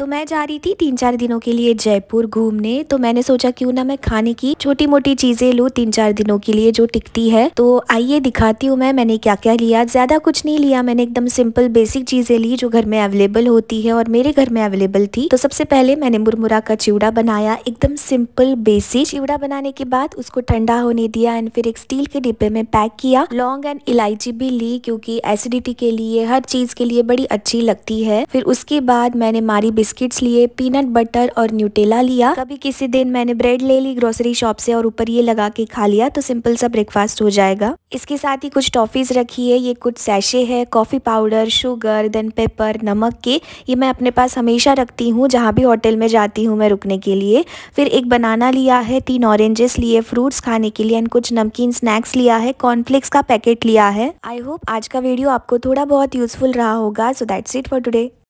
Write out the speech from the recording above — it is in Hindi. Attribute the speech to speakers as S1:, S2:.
S1: तो मैं जा रही थी तीन चार दिनों के लिए जयपुर घूमने तो मैंने सोचा क्यों ना मैं खाने की छोटी मोटी चीज़ें लूँ तीन चार दिनों के लिए जो टिकती है तो आइए दिखाती हूँ मैं मैंने क्या क्या लिया ज़्यादा कुछ नहीं लिया मैंने एकदम सिंपल बेसिक चीज़ें ली जो घर में अवेलेबल होती है और मेरे घर में अवेलेबल थी तो सबसे पहले मैंने मुरमुरा का चिवड़ा बनाया एकदम सिंपल बेसिक चिवड़ा बनाने के बाद उसको ठंडा होने दिया एंड फिर एक स्टील के डिब्बे में पैक किया लॉन्ग एंड इलायची भी ली क्यूँकी एसिडिटी के लिए हर चीज़ के लिए बड़ी अच्छी लगती है फिर उसके बाद मैंने मारी बिस्किट्स लिए पीनट बटर और न्यूटेला लिया कभी किसी दिन मैंने ब्रेड ले ली ग्रोसरी शॉप से और ऊपर ये लगा के खा लिया तो सिंपल सा ब्रेकफास्ट हो जाएगा इसके साथ ही कुछ टॉफ़ीज़ रखी है ये कुछ सैशे है coffee powder sugar then pepper नमक के ये मैं अपने पास हमेशा रखती हूँ जहाँ भी होटल में जाती हूँ मैं रुकने के लिए फिर एक बनाना लिया है तीन ऑरेंजेस लिए फ्रूट्स खाने के लिए एंड कुछ नमकीन स्नैक्स लिया है कॉर्नफ्लेक्स का पैकेट लिया है आई होप आज का वीडियो आपको थोड़ा बहुत यूजफुल रहा होगा so that's it for today